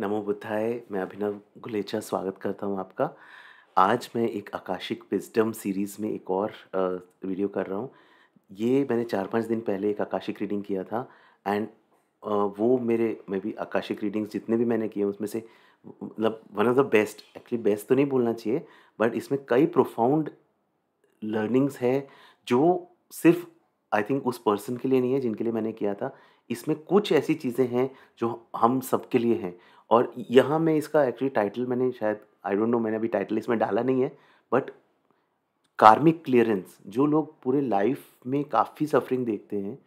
नमो बुद्धाय मैं अभिनव गुलेचा स्वागत करता हूँ आपका आज मैं एक आकाशिक विजडम सीरीज़ में एक और वीडियो कर रहा हूँ ये मैंने चार पाँच दिन पहले एक आकाशिक रीडिंग किया था एंड वो मेरे मैं भी आकाशिक रीडिंग्स जितने भी मैंने किए उसमें से मतलब one of the best actually best तो नहीं बोलना चाहिए बट इसमें कई प्रोफाउंड लर्निंग्स है जो सिर्फ आई थिंक उस पर्सन के लिए नहीं है जिनके लिए मैंने किया था इसमें कुछ ऐसी चीज़ें हैं जो हम सबके लिए हैं और यहाँ मैं इसका एक्चुअली टाइटल मैंने शायद आई डोंट नो मैंने अभी टाइटल इसमें डाला नहीं है बट कार्मिक क्लियरेंस जो लोग पूरे लाइफ में काफ़ी सफरिंग देखते हैं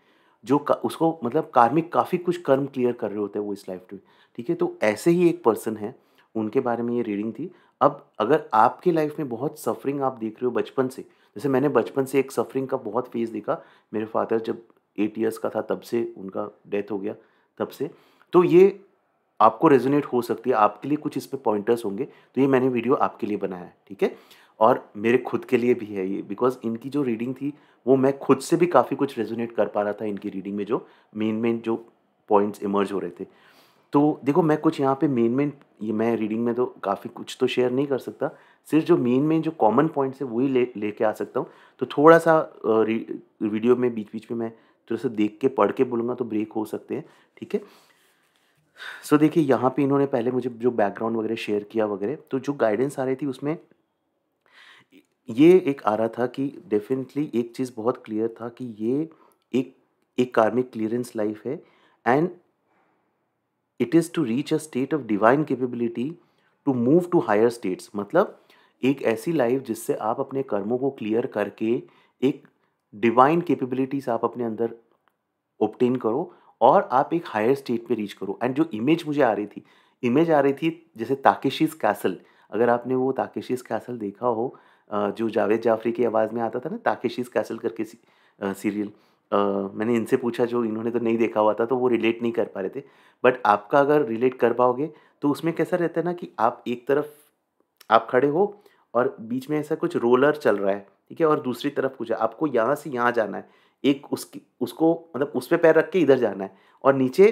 जो का, उसको मतलब कार्मिक काफ़ी कुछ कर्म क्लियर कर रहे होते हैं वो इस लाइफ में ठीक है तो ऐसे ही एक पर्सन है उनके बारे में ये रीडिंग थी अब अगर आपके लाइफ में बहुत सफरिंग आप देख रहे हो बचपन से जैसे मैंने बचपन से एक सफरिंग का बहुत फेज देखा मेरे फादर जब एट ईयर्स का था तब से उनका डेथ हो गया तब से तो ये आपको रेजोनेट हो सकती है आपके लिए कुछ इस पर पॉइंटर्स होंगे तो ये मैंने वीडियो आपके लिए बनाया है ठीक है और मेरे खुद के लिए भी है ये बिकॉज इनकी जो रीडिंग थी वो मैं खुद से भी काफ़ी कुछ रेजोनेट कर पा रहा था इनकी रीडिंग में जो मेन मेन जो पॉइंट्स इमर्ज हो रहे थे तो देखो मैं कुछ यहाँ पे मेन मेन ये मैं रीडिंग में तो काफ़ी कुछ तो शेयर नहीं कर सकता सिर्फ जो मेन मेन जो कॉमन पॉइंट्स है वही ले लेके आ सकता हूँ तो थोड़ा सा वीडियो में बीच बीच में मैं थोड़ा सा देख के पढ़ के बोलूँगा तो ब्रेक हो सकते हैं ठीक है सो देखिए यहाँ पे इन्होंने पहले मुझे जो बैकग्राउंड वगैरह शेयर किया वगैरह तो जो गाइडेंस आ रही थी उसमें ये एक आ रहा था कि डेफिनेटली एक चीज़ बहुत क्लियर था कि ये एक एक कार्मिक क्लियरेंस लाइफ है and it is to reach a state of divine capability to move to higher states मतलब एक ऐसी लाइफ जिससे आप अपने कर्मों को क्लियर करके एक डिवाइन केपेबिलिटीज आप अपने अंदर ओपटेन करो और आप एक हायर स्टेट पे रीच करो एंड जो इमेज मुझे आ रही थी इमेज आ रही थी जैसे ताकेशीज कैसल अगर आपने वो ताकेशीज कैसल देखा हो जो जावेद जाफरी की आवाज़ में आता था ना ताकेशीज कैसल करके सीरियल मैंने इनसे पूछा जो इन्होंने तो नहीं देखा हुआ था तो वो रिलेट नहीं कर पा रहे थे बट आपका अगर रिलेट कर पाओगे तो उसमें कैसा रहता है ना कि आप एक तरफ आप खड़े हो और बीच में ऐसा कुछ रोलर चल रहा है ठीक है और दूसरी तरफ कुछ आपको यहाँ से यहाँ जाना है एक उसकी उसको मतलब उस पर पैर रख के इधर जाना है और नीचे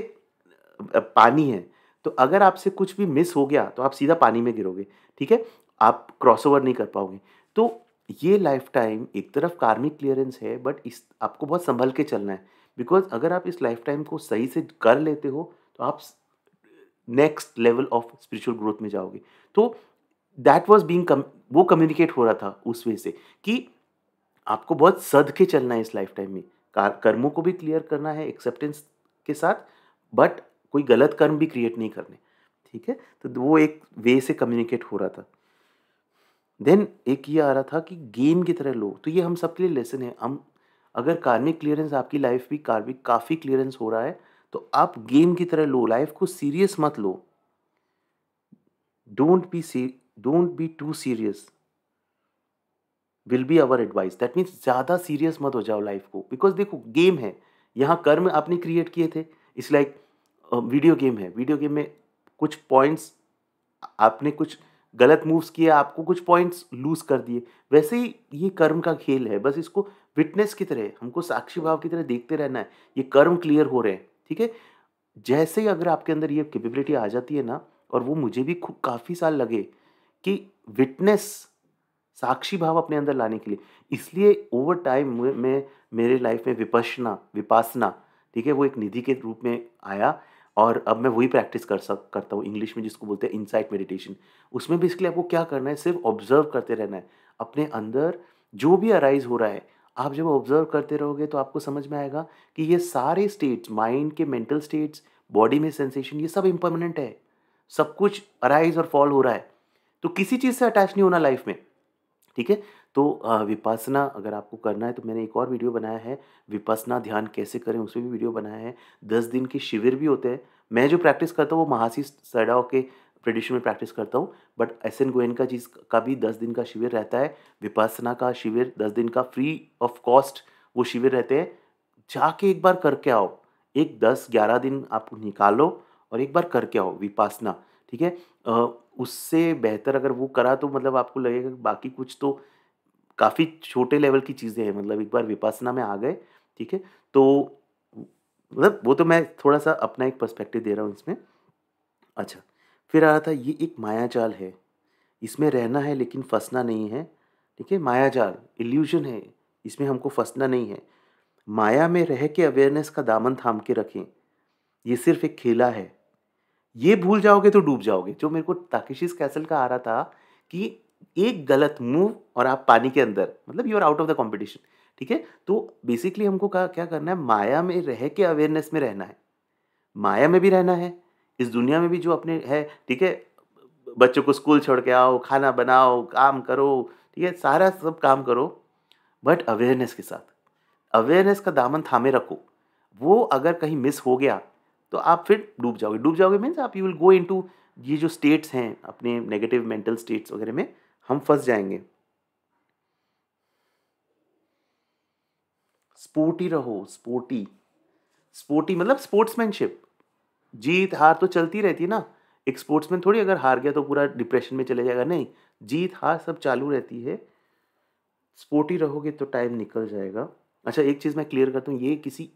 पानी है तो अगर आपसे कुछ भी मिस हो गया तो आप सीधा पानी में गिरोगे ठीक है आप क्रॉस ओवर नहीं कर पाओगे तो ये लाइफ टाइम एक तरफ कार्मिक क्लियरेंस है बट इस आपको बहुत संभल के चलना है बिकॉज अगर आप इस लाइफ टाइम को सही से कर लेते हो तो आप next level of spiritual growth में जाओगे तो दैट वॉज बींग वो कम्युनिकेट हो रहा था उस वे से कि आपको बहुत सद के चलना है इस लाइफ टाइम में कर्मों को भी क्लियर करना है एक्सेप्टेंस के साथ बट कोई गलत कर्म भी क्रिएट नहीं करने ठीक है तो वो एक वे से कम्युनिकेट हो रहा था देन एक ये आ रहा था कि गेम की तरह लो तो ये हम सबके लिए लेसन है हम अगर कार्मिक क्लियरेंस आपकी लाइफ भी कार्मिक काफ़ी क्लियरेंस हो रहा है तो आप गेम की तरह लो लाइफ को सीरियस मत लो don't be see don't be too serious will be our advice that means ज़्यादा सीरियस मत हो जाओ लाइफ को बिकॉज देखो गेम है यहाँ कर्म आपने क्रिएट किए थे इस लाइक वीडियो गेम है वीडियो गेम में कुछ पॉइंट्स आपने कुछ गलत मूव्स किए आपको कुछ पॉइंट्स लूज कर दिए वैसे ही ये कर्म का खेल है बस इसको विटनेस की तरह हमको साक्षी भाव की तरह देखते रहना है ये कर्म क्लियर हो रहे हैं ठीक है जैसे ही अगर आपके अंदर ये कैपेबिलिटी आ जाती है ना और वो मुझे भी खूब काफ़ी साल लगे कि विटनेस साक्षी भाव अपने अंदर लाने के लिए इसलिए ओवर टाइम में मेरे लाइफ में विपसना विपासना ठीक है वो एक निधि के रूप में आया और अब मैं वही प्रैक्टिस कर सक करता हूँ इंग्लिश में जिसको बोलते हैं इनसाइट मेडिटेशन उसमें भी इसके लिए आपको क्या करना है सिर्फ ऑब्जर्व करते रहना है अपने अंदर जो भी अराइज हो रहा है आप जब ऑब्जर्व करते रहोगे तो आपको समझ में आएगा कि ये सारे स्टेट्स माइंड के मेंटल स्टेट्स बॉडी में सेंसेशन ये सब इम्पर्मानेंट है सब कुछ अराइज और फॉल हो रहा है तो किसी चीज़ से अटैच नहीं होना लाइफ में ठीक है तो विपासना अगर आपको करना है तो मैंने एक और वीडियो बनाया है विपासना ध्यान कैसे करें उसमें भी वीडियो बनाया है दस दिन के शिविर भी होते हैं मैं जो प्रैक्टिस करता हूँ वो महासी सडाओ के ट्रेडिशन में प्रैक्टिस करता हूँ बट एस एन गोयन का चीज़ का भी दस दिन का शिविर रहता है विपासना का शिविर दस दिन का फ्री ऑफ कॉस्ट वो शिविर रहते हैं जाके एक बार करके आओ एक दस ग्यारह दिन आप निकालो और एक बार करके आओ विपासना ठीक है उससे बेहतर अगर वो करा तो मतलब आपको लगेगा बाकी कुछ तो काफ़ी छोटे लेवल की चीज़ें हैं मतलब एक बार विपासना में आ गए ठीक है तो मतलब वो तो मैं थोड़ा सा अपना एक पर्सपेक्टिव दे रहा हूँ इसमें अच्छा फिर आ रहा था ये एक मायाजाल है इसमें रहना है लेकिन फंसना नहीं है ठीक है मायाजाल इल्यूजन है इसमें हमको फंसना नहीं है माया में रह के अवेयरनेस का दामन थाम के रखें ये सिर्फ एक खेला है ये भूल जाओगे तो डूब जाओगे जो मेरे को ताकेशिस कैसल का आ रहा था कि एक गलत मूव और आप पानी के अंदर मतलब you are out of the competition ठीक है तो बेसिकली हमको क्या करना है माया में रह के अवेयरनेस में रहना है माया में भी रहना है इस दुनिया में भी जो अपने है ठीक है बच्चों को स्कूल छोड़ के आओ खाना बनाओ काम करो ठीक है सारा सब काम करो बट अवेयरनेस के साथ अवेयरनेस का दामन थामे रखो वो अगर कहीं मिस हो गया तो आप फिर डूब जाओगे डूब जाओगे मीन्स आप यू विल गो टू ये जो स्टेट्स हैं अपने नेगेटिव मेंटल स्टेट्स वगैरह में हम फंस जाएंगे स्पोर्टी रहो स्पोर्टी स्पोर्टी मतलब स्पोर्ट्समैनशिप जीत हार तो चलती रहती है ना एक स्पोर्ट्समैन थोड़ी अगर हार गया तो पूरा डिप्रेशन में चले जाएगा नहीं जीत हार सब चालू रहती है स्पोर्टी रहोगे तो टाइम निकल जाएगा अच्छा एक चीज़ मैं क्लियर करता हूँ ये किसी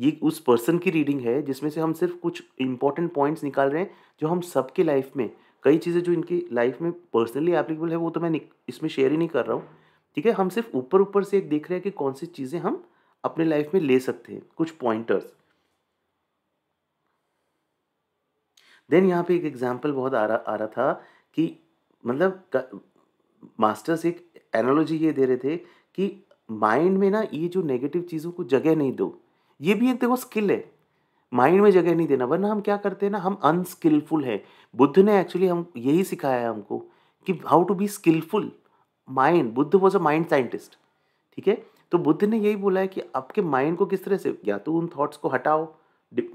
ये उस पर्सन की रीडिंग है जिसमें से हम सिर्फ कुछ इंपॉर्टेंट पॉइंट्स निकाल रहे हैं जो हम सबके लाइफ में कई चीज़ें जो इनकी लाइफ में पर्सनली एप्लीकेबल है वो तो मैं इसमें शेयर ही नहीं कर रहा हूँ ठीक है हम सिर्फ ऊपर ऊपर से एक देख रहे हैं कि कौन सी चीज़ें हम अपने लाइफ में ले सकते हैं कुछ पॉइंटर्स देन यहाँ पे एक एग्जाम्पल बहुत आ रहा आ रहा था कि मतलब मास्टर्स एक एनोलॉजी ये दे रहे थे कि माइंड में ना ये जो नेगेटिव चीज़ों को जगह नहीं दो ये भी एक देखो स्किल है माइंड में जगह नहीं देना वरना हम क्या करते हैं ना हम अनस्किलफुल है बुद्ध ने एक्चुअली हम यही सिखाया है हमको कि how to be skilful mind Buddha was a mind scientist ठीक है तो बुद्ध ने यही बोला है कि आपके माइंड को किस तरह से या तो उन थॉट्स को हटाओ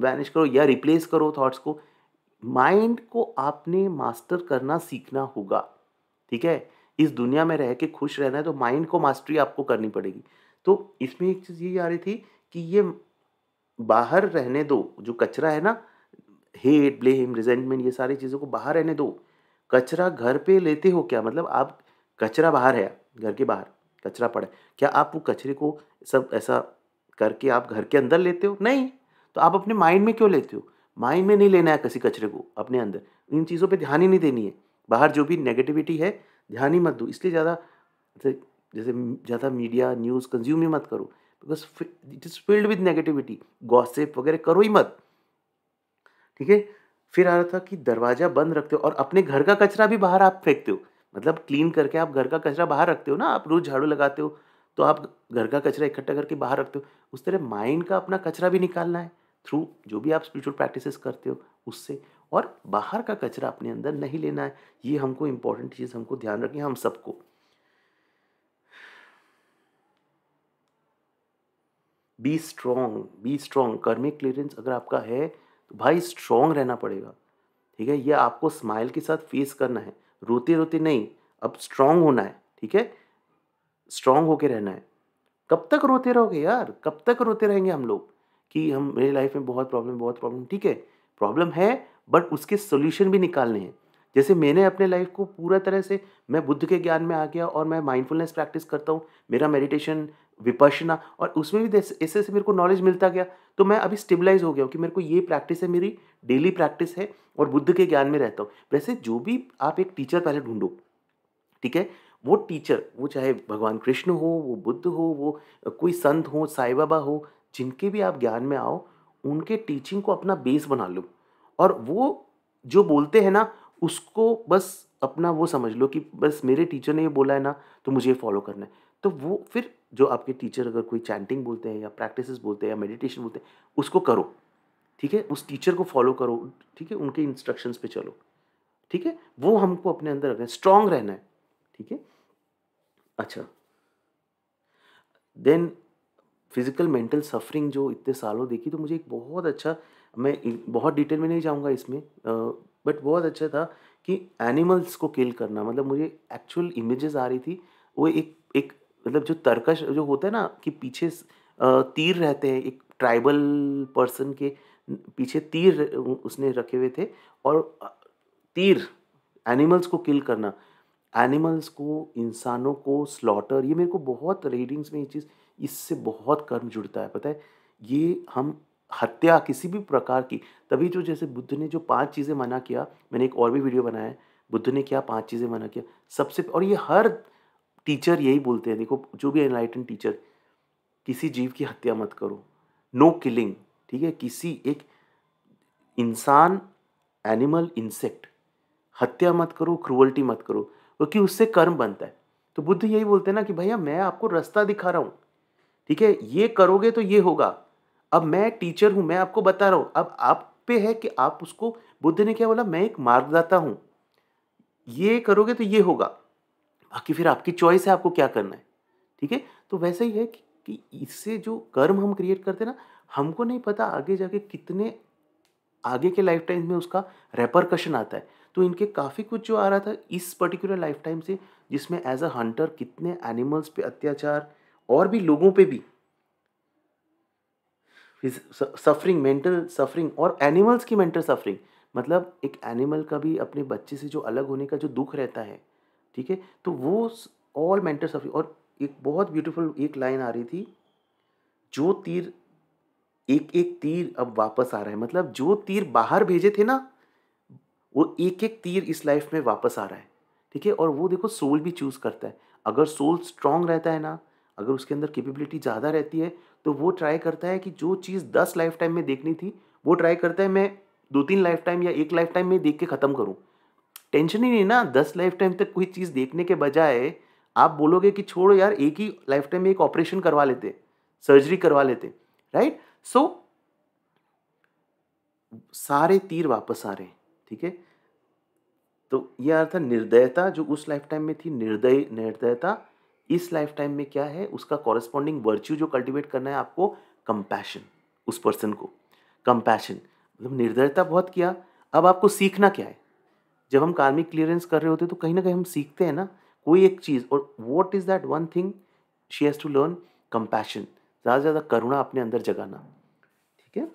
मैनेज करो या रिप्लेस करो थॉट्स को माइंड को आपने मास्टर करना सीखना होगा ठीक है इस दुनिया में रह के खुश रहना है तो माइंड को मास्टरी आपको करनी पड़ेगी तो इसमें एक चीज़ ये आ रही थी कि ये बाहर रहने दो जो कचरा है ना हेट ब्लेम रिजेंटमेंट ये सारी चीज़ों को बाहर रहने दो कचरा घर पे लेते हो क्या मतलब आप कचरा बाहर है घर के बाहर कचरा पड़ा है क्या आप वो कचरे को सब ऐसा करके आप घर के अंदर लेते हो नहीं तो आप अपने माइंड में क्यों लेते हो माइंड में नहीं लेना है किसी कचरे को अपने अंदर इन चीज़ों पर ध्यान ही नहीं देनी है बाहर जो भी नेगेटिविटी है ध्यान ही मत दो इसलिए ज़्यादा जैसे ज़्यादा मीडिया न्यूज़ कंज्यूम ही मत करो because it is filled with negativity gossip वगैरह करो ही मत ठीक है फिर आ रहा था कि दरवाज़ा बंद रखते हो और अपने घर का कचरा भी बाहर आप फेंकते हो मतलब क्लीन करके आप घर का कचरा बाहर रखते हो ना आप रोज़ झाड़ू लगाते हो तो आप घर का कचरा इकट्ठा करके बाहर रखते हो उस तरह माइंड का अपना कचरा भी निकालना है थ्रू जो भी आप स्पिरिचुअल प्रैक्टिसेस करते हो उससे और बाहर का कचरा अपने अंदर नहीं लेना है ये हमको इम्पोर्टेंट चीज़ हमको ध्यान रखनी है हम सबको be strong be strong karmic clearance अगर आपका है तो भाई स्ट्रॉन्ग रहना पड़ेगा ठीक है ये आपको स्माइल के साथ फेस करना है रोते रोते नहीं अब स्ट्रांग होना है ठीक है स्ट्रांग होके रहना है कब तक रोते रहोगे यार कब तक रोते रहेंगे हम लोग कि हम मेरी लाइफ में बहुत प्रॉब्लम बहुत प्रॉब्लम ठीक है प्रॉब्लम है बट उसके सोल्यूशन भी निकालने हैं जैसे मैंने अपने लाइफ को पूरा तरह से मैं बुद्ध के ज्ञान में आ गया और मैं माइंडफुलनेस प्रैक्टिस करता हूँ मेरा मेडिटेशन विपशना और उसमें भी ऐसे ऐसे मेरे को नॉलेज मिलता गया तो मैं अभी स्टेबलाइज हो गया हूँ कि मेरे को ये प्रैक्टिस है मेरी डेली प्रैक्टिस है और बुद्ध के ज्ञान में रहता हूँ वैसे जो भी आप एक टीचर पहले ढूंढो ठीक है वो टीचर वो चाहे भगवान कृष्ण हो वो बुद्ध हो वो कोई संत हो साई बाबा हो जिनके भी आप ज्ञान में आओ उनके टीचिंग को अपना बेस बना लो और वो जो बोलते हैं ना उसको बस अपना वो समझ लो कि बस मेरे टीचर ने ये बोला है ना तो मुझे फॉलो करना है तो वो फिर जो आपके टीचर अगर कोई चैंटिंग बोलते हैं या प्रैक्टिस बोलते हैं या मेडिटेशन बोलते हैं उसको करो ठीक है उस टीचर को फॉलो करो ठीक है उनके इंस्ट्रक्शंस पे चलो ठीक है वो हमको अपने अंदर रखना है स्ट्रांग रहना है ठीक है अच्छा देन फिजिकल मेंटल सफरिंग जो इतने सालों देखी तो मुझे एक बहुत अच्छा मैं बहुत डिटेल में नहीं जाऊंगा इसमें बट बहुत अच्छा था कि एनिमल्स को किल करना मतलब मुझे एक्चुअल इमेजेस आ रही थी वो एक एक मतलब जो तर्कश जो होता है ना कि पीछे तीर रहते हैं एक ट्राइबल पर्सन के पीछे तीर उसने रखे हुए थे और तीर एनिमल्स को किल करना एनिमल्स को इंसानों को स्लॉटर ये मेरे को बहुत रीडिंग्स में ये चीज़ इससे बहुत कर्म जुड़ता है पता है ये हम हत्या किसी भी प्रकार की तभी जो जैसे बुद्ध ने जो पांच चीज़ें मना किया मैंने एक और भी वीडियो बनाया है बुद्ध ने क्या पांच चीज़ें मना किया सबसे और ये हर टीचर यही बोलते हैं देखो जो भी एनलाइटन टीचर किसी जीव की हत्या मत करो नो किलिंग ठीक है किसी एक इंसान एनिमल इंसेक्ट हत्या मत करो क्रूअल्टी मत करो क्योंकि उससे कर्म बनता है तो बुद्ध यही बोलते हैं ना कि भैया मैं आपको रास्ता दिखा रहा हूँ ठीक है ये करोगे तो ये होगा अब मैं टीचर हूँ मैं आपको बता रहा हूँ अब आप पे है कि आप उसको बुद्ध ने क्या बोला मैं एक मार्गदाता हूँ ये करोगे तो ये होगा बाकी फिर आपकी चॉइस है आपको क्या करना है ठीक है तो वैसे ही है कि, कि इससे जो कर्म हम क्रिएट करते ना हमको नहीं पता आगे जाके कितने आगे के लाइफ टाइम में उसका रेपरकशन आता है तो इनके काफ़ी कुछ जो आ रहा था इस पर्टिकुलर लाइफ टाइम से जिसमें एज अ हंटर कितने एनिमल्स पे अत्याचार और भी लोगों पे भी सफरिंग मेंटल सफरिंग और एनिमल्स की मेंटल सफरिंग मतलब एक एनिमल का भी अपने बच्चे से जो अलग होने का जो दुख रहता है ठीक है तो वो ऑल मेंटर्स ऑफ और एक बहुत ब्यूटीफुल एक लाइन आ रही थी जो तीर एक एक तीर अब वापस आ रहा है मतलब जो तीर बाहर भेजे थे ना वो एक एक तीर इस लाइफ में वापस आ रहा है ठीक है और वो देखो सोल भी चूज़ करता है अगर सोल स्ट्रांग रहता है ना अगर उसके अंदर कैपेबिलिटी ज़्यादा रहती है तो वो ट्राई करता है कि जो चीज़ दस लाइफ टाइम में देखनी थी वो ट्राई करता है मैं दो तीन लाइफ टाइम या एक लाइफ टाइम में देख के ख़त्म करूँ टेंशन ही नहीं ना दस लाइफ टाइम तक कोई चीज़ देखने के बजाय आप बोलोगे कि छोड़ो यार एक ही लाइफ टाइम में एक ऑपरेशन करवा लेते सर्जरी करवा लेते राइट सो सारे तीर वापस आ रहे हैं ठीक है तो ये अर्थ था निर्दयता जो उस लाइफ टाइम में थी निर्दय निर्दयता इस लाइफ टाइम में क्या है उसका कॉरेस्पॉन्डिंग वर्च्यू जो कल्टिवेट करना है आपको कंपैशन उस पर्सन को कंपैशन मतलब निर्दयता बहुत किया अब आपको सीखना क्या है जब हम कार्मिक क्लियरेंस कर रहे होते हैं तो कहीं ना कहीं हम सीखते हैं ना कोई एक चीज़ और what is that one thing she has to learn compassion ज़्यादा से ज़्यादा करुणा अपने अंदर जगाना ठीक है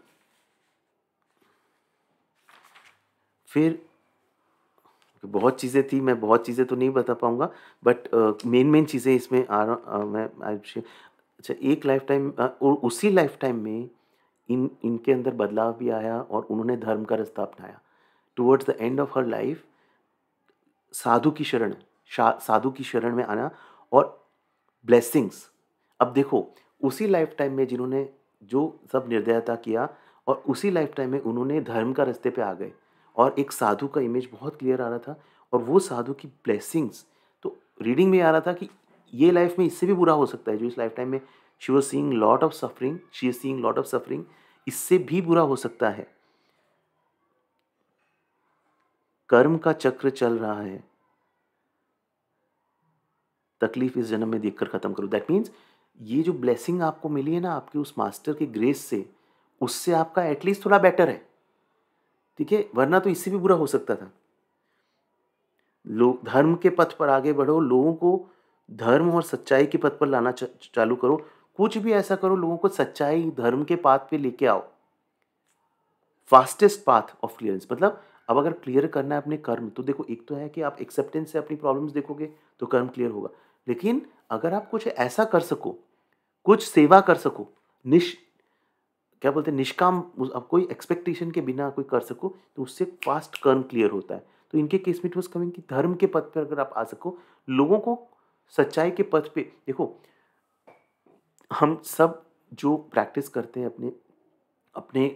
फिर बहुत चीज़ें थी मैं बहुत चीज़ें तो नहीं बता पाऊँगा बट मेन मेन चीज़ें इसमें आ रहा मैं अच्छा एक लाइफ टाइम और उसी लाइफ टाइम में इन इनके अंदर बदलाव भी आया और उन्होंने धर्म का रास्ता अपनाया towards the end of her life साधु की शरण साधु की शरण में आना और ब्लेसिंग्स अब देखो उसी लाइफ टाइम में जिन्होंने जो सब निर्दयता किया और उसी लाइफ टाइम में उन्होंने धर्म का रास्ते पे आ गए और एक साधु का इमेज बहुत क्लियर आ रहा था और वो साधु की ब्लेसिंग्स तो रीडिंग में आ रहा था कि ये लाइफ में इससे भी बुरा हो सकता है जो इस लाइफ टाइम में she was seeing lot of suffering she is seeing lot of suffering इससे भी बुरा हो सकता है कर्म का चक्र चल रहा है तकलीफ इस जन्म में देखकर खत्म करो दैट मीन्स ये जो ब्लेसिंग आपको मिली है ना आपके उस मास्टर के ग्रेस से उससे आपका एटलीस्ट थोड़ा बेटर है ठीक है वरना तो इससे भी बुरा हो सकता था लोग धर्म के पथ पर आगे बढ़ो लोगों को धर्म और सच्चाई के पथ पर लाना चालू करो कुछ भी ऐसा करो लोगों को सच्चाई धर्म के पाथ पे लेके आओ फास्टेस्ट पाथ ऑफ क्लियरेंस मतलब अब अगर क्लियर करना है अपने कर्म तो देखो एक तो है कि आप एक्सेप्टेंस से अपनी प्रॉब्लम्स देखोगे तो कर्म क्लियर होगा लेकिन अगर आप कुछ ऐसा कर सको कुछ सेवा कर सको निश क्या बोलते हैं निष्काम आप कोई एक्सपेक्टेशन के बिना कोई कर सको तो उससे फास्ट कर्म क्लियर होता है तो इनके केस में इट वॉज कमिंग कि धर्म के पथ पर अगर आप आ सको लोगों को सच्चाई के पथ पे देखो हम सब जो प्रैक्टिस करते हैं अपने अपने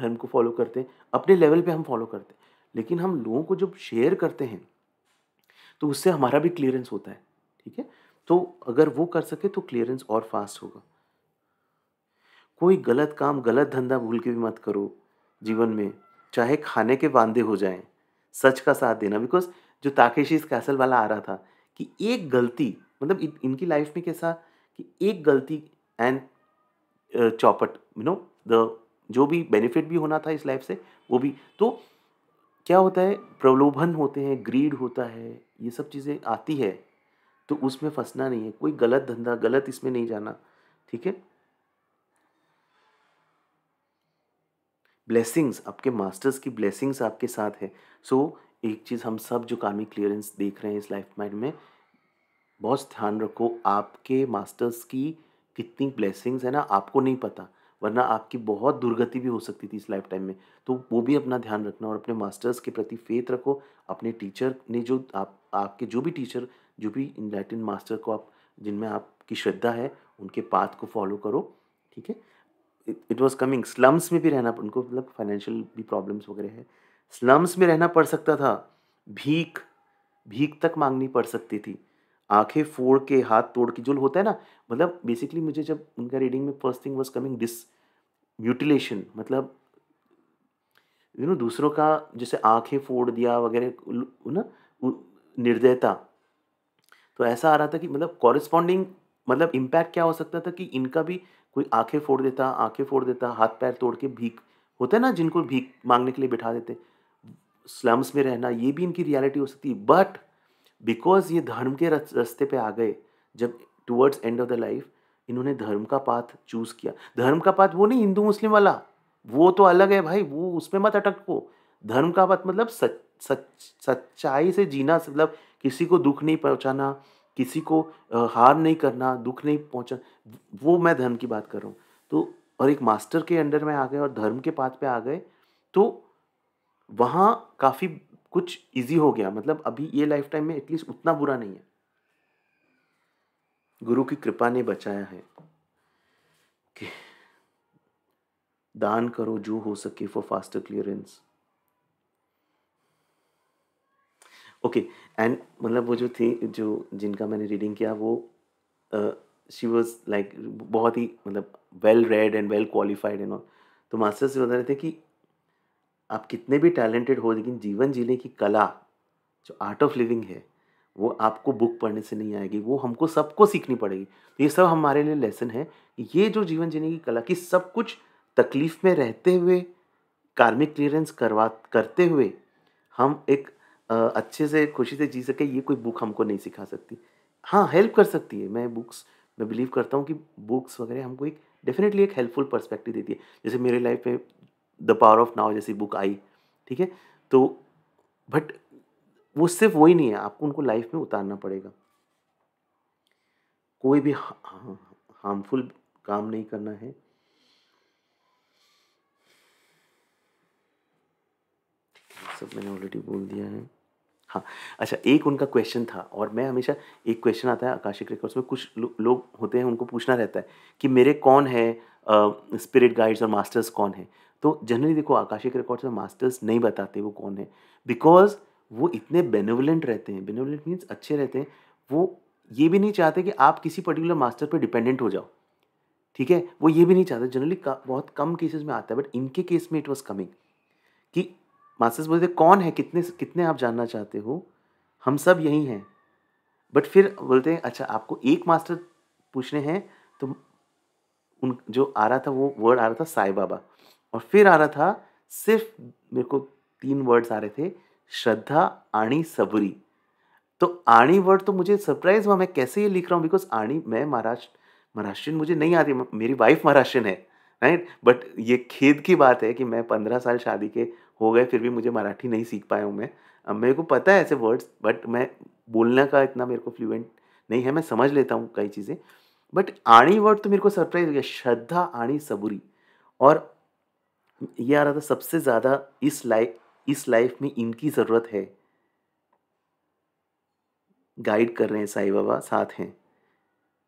धर्म को फॉलो करते हैं अपने लेवल पे हम फॉलो करते हैं लेकिन हम लोगों को जब शेयर करते हैं तो उससे हमारा भी क्लियरेंस होता है ठीक है तो अगर वो कर सके तो क्लियरेंस और फास्ट होगा कोई गलत काम गलत धंधा भूल के भी मत करो जीवन में चाहे खाने के वादे हो जाएं सच का साथ देना बिकॉज जो ताकेशीज कैसल वाला आ रहा था कि एक गलती मतलब इन, इनकी लाइफ में कैसा कि एक गलती एंड चौपट यू नो द जो भी बेनिफिट भी होना था इस लाइफ से वो भी तो क्या होता है प्रलोभन होते हैं ग्रीड होता है ये सब चीज़ें आती है तो उसमें फंसना नहीं है कोई गलत धंधा गलत इसमें नहीं जाना ठीक है ब्लेसिंग्स आपके मास्टर्स की ब्लेसिंग्स आपके साथ है सो so, एक चीज़ हम सब जो कामी क्लियरेंस देख रहे हैं इस लाइफ माइंड में बहुत ध्यान रखो आपके मास्टर्स की कितनी ब्लेसिंग्स है ना आपको नहीं पता वरना आपकी बहुत दुर्गति भी हो सकती थी इस लाइफ टाइम में तो वो भी अपना ध्यान रखना और अपने मास्टर्स के प्रति फेथ रखो अपने टीचर ने जो आप आपके जो भी टीचर जो भी लैटिन मास्टर को आप जिनमें आपकी श्रद्धा है उनके पाथ को फॉलो करो ठीक है इट वॉज कमिंग स्लम्स में भी रहना उनको मतलब फाइनेंशियल भी प्रॉब्लम्स वगैरह है स्लम्स में रहना पड़ सकता था भीख भीख तक मांगनी पड़ सकती थी आंखें फोड़ के हाथ तोड़ के जो होता है ना मतलब बेसिकली मुझे जब उनका रीडिंग में first thing was coming this mutilation मतलब यू नो दूसरों का जैसे आंखें फोड़ दिया वगैरह ना निर्दयता तो ऐसा आ रहा था कि मतलब कॉरेस्पॉन्डिंग मतलब इम्पैक्ट क्या हो सकता था कि इनका भी कोई आंखें फोड़ देता आंखें फोड़ देता हाथ पैर तोड़ के भीख होता है ना जिनको भीख मांगने के लिए बिठा देते स्लम्स में रहना ये भी इनकी रियलिटी हो सकती है बट बिकॉज ये धर्म के रास्ते पे आ गए जब towards end of the life इन्होंने धर्म का पाथ चूज़ किया धर्म का पाथ वो नहीं हिंदू मुस्लिम वाला वो तो अलग है भाई वो उसमें मत अटको धर्म का बात मतलब सच सच सच्चाई से जीना मतलब किसी को दुख नहीं पहुंचाना किसी को हार नहीं करना दुख नहीं पहुंचा वो मैं धर्म की बात कर रहा हूँ तो और एक मास्टर के अंडर में आ गए और धर्म के पाथ पे आ गए तो वहाँ काफ़ी कुछ इजी हो गया मतलब अभी ये लाइफ टाइम में एटलीस्ट उतना बुरा नहीं है गुरु की कृपा ने बचाया है कि दान करो जो हो सके for faster clearance okay and मतलब वो जो थी जो जिनका मैंने रीडिंग किया वो शी वॉज लाइक बहुत ही मतलब well read and well qualified and all तो मास्टर से बता रहे थे कि आप कितने भी टैलेंटेड हो लेकिन जीवन जीने की कला जो आर्ट ऑफ लिविंग है वो आपको बुक पढ़ने से नहीं आएगी वो हमको सबको सीखनी पड़ेगी तो ये सब हमारे लिए लेसन है ये जो जीवन जीने की कला की सब कुछ तकलीफ़ में रहते हुए कार्मिक क्लियरेंस करवा करते हुए हम एक अच्छे से खुशी से जी सके ये कोई बुक हमको नहीं सिखा सकती हाँ हेल्प कर सकती है मैं बुक्स मैं बिलीव करता हूँ कि बुक्स वगैरह हमको एक डेफिनेटली एक हेल्पफुल पर्सपेक्टिव देती है जैसे मेरे लाइफ में द पावर ऑफ नाव जैसी बुक आई ठीक है तो बट वो सिर्फ वही नहीं है आपको उनको लाइफ में उतारना पड़ेगा कोई भी हार्मफुल काम नहीं करना है सब मैंने ऑलरेडी बोल दिया है हाँ अच्छा एक उनका क्वेश्चन था और मैं हमेशा एक क्वेश्चन आता है आकाशिक रिकॉर्ड्स में कुछ लो, लोग होते हैं उनको पूछना रहता है कि मेरे कौन है स्पिरिट गाइड्स और मास्टर्स कौन है तो जनरली देखो आकाशिक रिकॉर्ड्स में मास्टर्स नहीं बताते वो कौन है बिकॉज वो इतने बेनोवलेंट रहते हैं बेनोवलेंट मीन्स अच्छे रहते हैं वो ये भी नहीं चाहते कि आप किसी पर्टिकुलर मास्टर पर डिपेंडेंट हो जाओ ठीक है वो ये भी नहीं चाहते जनरली बहुत कम केसेस में आता है बट इनके केस में इट वॉज कमिंग कि मास्टर्स बोलते कौन है कितने कितने आप जानना चाहते हो हम सब यही हैं बट फिर बोलते हैं अच्छा आपको एक मास्टर पूछने हैं तो उन जो आ रहा था वो वर्ड आ रहा था साई बाबा और फिर आ रहा था सिर्फ मेरे को तीन वर्ड्स आ रहे थे श्रद्धा आणी सबरी तो आणी वर्ड तो मुझे सरप्राइज हुआ मैं कैसे ये लिख रहा हूँ बिकॉज आणी मैं महाराष्ट्र महाराष्ट्रियन मुझे नहीं आती मेरी वाइफ महाराष्ट्रियन है राइट बट ये खेद की बात है कि मैं पंद्रह साल शादी के हो गए फिर भी मुझे मराठी नहीं सीख पाया हूँ मैं अब मेरे को पता है ऐसे वर्ड्स बट मैं बोलने का इतना मेरे को फ्लुएंट नहीं है मैं समझ लेता हूँ कई चीज़ें बट आणी वर्ड तो मेरे को सरप्राइज हो गया श्रद्धा आणी सबुरी और ये आ रहा था सबसे ज़्यादा इस लाइफ इस लाइफ में इनकी ज़रूरत है गाइड कर रहे हैं साई बाबा साथ हैं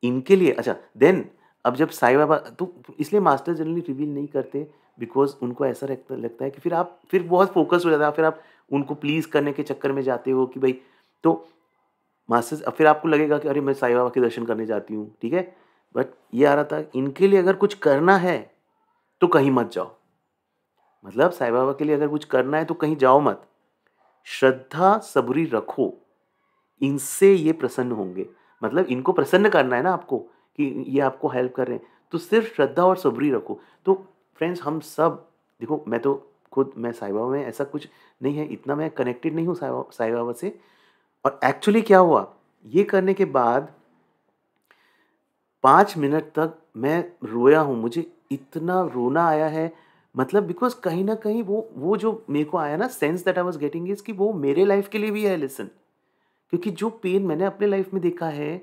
इनके लिए अच्छा देन अब जब साई बाबा तो इसलिए मास्टर जनरली रिवील नहीं करते बिकॉज उनको ऐसा लगता है कि फिर आप फिर बहुत फोकस हो जाता है फिर आप उनको प्लीज़ करने के चक्कर में जाते हो कि भाई तो मास्टर फिर आपको लगेगा कि अरे मैं साई बाबा के दर्शन करने जाती हूँ ठीक है बट ये आ रहा था इनके लिए अगर कुछ करना है तो कहीं मत जाओ मतलब साई बाबा के लिए अगर कुछ करना है तो कहीं जाओ मत श्रद्धा सबरी रखो इनसे ये प्रसन्न होंगे मतलब इनको प्रसन्न करना है ना आपको कि ये आपको हेल्प कर रहे हैं तो सिर्फ श्रद्धा और सबरी रखो तो फ्रेंड्स हम सब देखो मैं तो खुद मैं साई बाबा में ऐसा कुछ नहीं है इतना मैं कनेक्टेड नहीं हूँ साई बाबा से और एक्चुअली क्या हुआ ये करने के बाद पाँच मिनट तक मैं रोया हूँ मुझे इतना रोना आया है मतलब बिकॉज कहीं ना कहीं वो वो जो मेरे को आया ना sense that I was getting is कि वो मेरे लाइफ के लिए भी है लेसन क्योंकि जो पेन मैंने अपने लाइफ में देखा है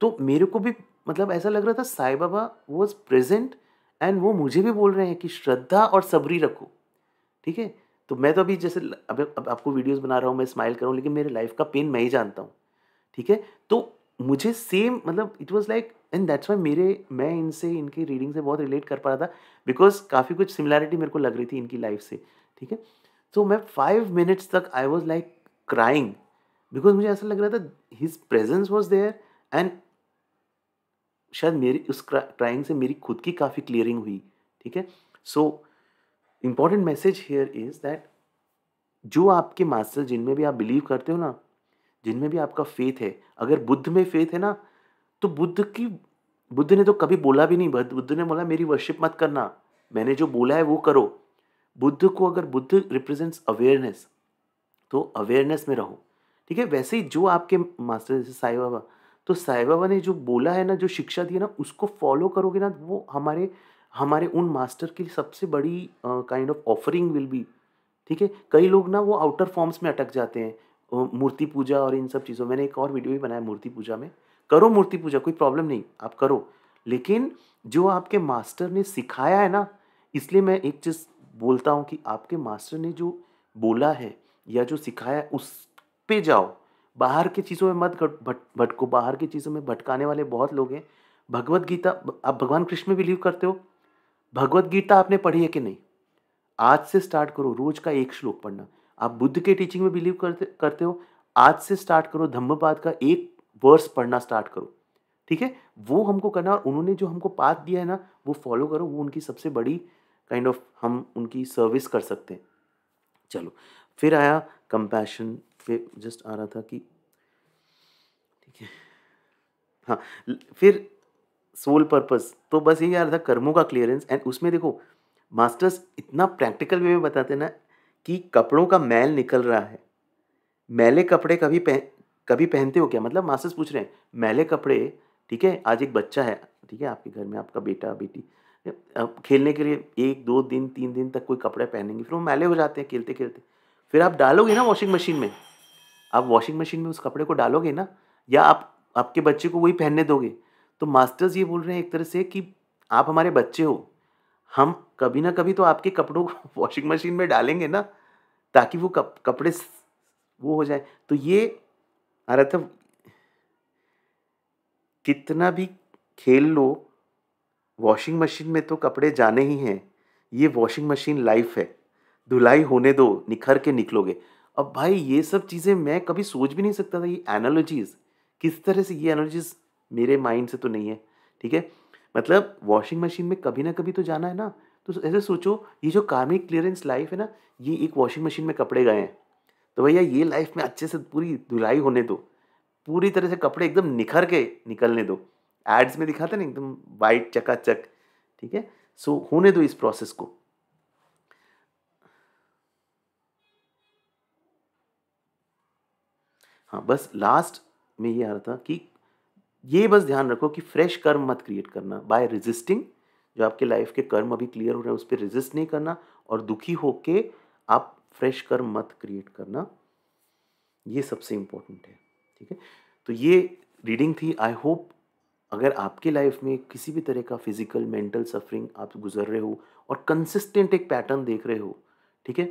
तो मेरे को भी मतलब ऐसा लग रहा था Sai Baba was present and वो मुझे भी बोल रहे हैं कि श्रद्धा और सबरी रखो ठीक है तो मैं तो अभी जैसे अभी अब आपको वीडियोस बना रहा हूँ मैं स्माइल कर रहा हूँ लेकिन मेरे लाइफ का पेन मैं ही जानता हूँ ठीक है तो मुझे सेम मतलब it was like and that's why मेरे मैं इनसे इनकी रीडिंग से बहुत रिलेट कर पा रहा था बिकॉज काफ़ी कुछ सिमिलैरिटी मेरे को लग रही थी इनकी लाइफ से ठीक है तो मैं फाइव मिनट्स तक I was like crying because मुझे ऐसा लग रहा था his presence was there and शायद मेरी उस क्राइंग से मेरी खुद की काफ़ी क्लियरिंग हुई ठीक है so important message here is that जो आपके मास्टर जिनमें भी आप बिलीव करते हो ना जिनमें भी आपका फेथ है अगर बुद्ध में फेथ है ना तो बुद्ध की बुद्ध ने तो कभी बोला भी नहीं बुद्ध ने बोला मेरी वर्शिप मत करना मैंने जो बोला है वो करो बुद्ध को अगर बुद्ध रिप्रेजेंट्स अवेयरनेस तो अवेयरनेस में रहो ठीक है वैसे ही जो आपके मास्टर जैसे साई बाबा तो साई बाबा ने जो बोला है ना जो शिक्षा दी है ना उसको फॉलो करोगे ना वो हमारे हमारे उन मास्टर की सबसे बड़ी kind of offering will be ठीक है कई लोग ना वो आउटर फॉर्म्स में अटक जाते हैं मूर्ति पूजा और इन सब चीज़ों मैंने एक और वीडियो भी बनाया मूर्ति पूजा में करो मूर्ति पूजा कोई प्रॉब्लम नहीं आप करो लेकिन जो आपके मास्टर ने सिखाया है ना इसलिए मैं एक चीज़ बोलता हूँ कि आपके मास्टर ने जो बोला है या जो सिखाया है उस पे जाओ बाहर की चीज़ों में मत भटको बाहर की चीज़ों में भटकाने वाले बहुत लोग हैं भगवत गीता आप भगवान कृष्ण में बिलीव करते हो भगवत गीता आपने पढ़ी है कि नहीं आज से स्टार्ट करो रोज का एक श्लोक पढ़ना आप बुद्ध के टीचिंग में बिलीव करते करते हो आज से स्टार्ट करो धम्मपाद का एक वर्स पढ़ना स्टार्ट करो ठीक है वो हमको करना और उन्होंने जो हमको पाथ दिया है ना वो फॉलो करो वो उनकी सबसे बड़ी काइंड kind ऑफ of हम उनकी सर्विस कर सकते हैं चलो फिर आया कंपैशन फिर जस्ट आ रहा था कि ठीक है हाँ फिर सोल पर्पस तो बस यही आ रहा था कर्मों का क्लियरेंस एंड उसमें देखो मास्टर्स इतना प्रैक्टिकल वे में बताते हैं ना कि कपड़ों का मैल निकल रहा है मैले कपड़े कभी पहन कभी पहनते हो क्या मतलब मास्टर्स पूछ रहे हैं मैले कपड़े ठीक है आज एक बच्चा है ठीक है आपके घर में आपका बेटा बेटी अब खेलने के लिए एक दो दिन तीन दिन तक कोई कपड़े पहनेंगे फिर वो मैले हो जाते हैं खेलते खेलते फिर आप डालोगे ना वॉशिंग मशीन में आप वॉशिंग मशीन में उस कपड़े को डालोगे ना या आप आपके बच्चे को वही पहनने दोगे तो मास्टर्स ये बोल रहे हैं एक तरह से कि आप हमारे बच्चे हो हम कभी ना कभी तो आपके कपड़ों को वॉशिंग मशीन में डालेंगे ना ताकि वो कप, कपड़े वो हो जाए तो ये अरे तो कितना भी खेल लो वॉशिंग मशीन में तो कपड़े जाने ही हैं ये वॉशिंग मशीन लाइफ है धुलाई होने दो निखर के निकलोगे अब भाई ये सब चीज़ें मैं कभी सोच भी नहीं सकता था ये एनालॉजीज़ किस तरह से ये एनालॉजीज़ मेरे माइंड से तो नहीं है ठीक है मतलब वॉशिंग मशीन में कभी ना कभी तो जाना है ना तो ऐसे सोचो ये जो कार्मिक क्लियरेंस लाइफ है ना ये एक वॉशिंग मशीन में कपड़े गए हैं तो भैया ये लाइफ में अच्छे से पूरी धुलाई होने दो पूरी तरह से कपड़े एकदम निखर के निकलने दो एड्स में दिखाते ना एकदम वाइट चकाचक ठीक है सो होने दो इस प्रोसेस को हाँ बस लास्ट में ये आ रहा था कि ये बस ध्यान रखो कि फ्रेश कर्म मत क्रिएट करना बाय रेजिस्टिंग जो आपके लाइफ के कर्म अभी क्लियर हो रहे हैं उस पर रेजिस्ट नहीं करना और दुखी होके आप फ्रेश कर मत क्रिएट करना ये सबसे इम्पोर्टेंट है ठीक है तो ये रीडिंग थी आई होप अगर आपके लाइफ में किसी भी तरह का फिजिकल मेंटल सफरिंग आप गुजर रहे हो और कंसिस्टेंट एक पैटर्न देख रहे हो ठीक है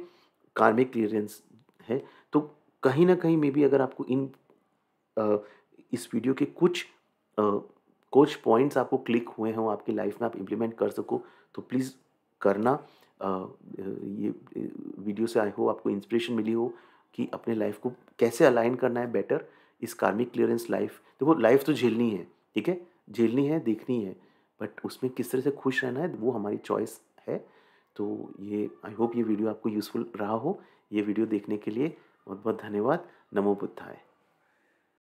कार्मिक क्लियरेंस है तो कहीं ना कहीं मे भी अगर आपको इन आ, इस वीडियो के कुछ आ, कुछ पॉइंट्स आपको क्लिक हुए हों आपकी लाइफ में आप इम्प्लीमेंट कर सको तो प्लीज़ करना ये वीडियो से आई हो आपको इंस्पिरेशन मिली हो कि अपने लाइफ को कैसे अलाइन करना है बेटर इस कार्मिक क्लियरेंस लाइफ देखो लाइफ तो झेलनी है ठीक है झेलनी है देखनी है बट उसमें किस तरह से खुश रहना है वो हमारी चॉइस है तो ये आई होप ये वीडियो आपको यूज़फुल रहा हो ये वीडियो देखने के लिए बहुत बहुत धन्यवाद नमो बुद्धाए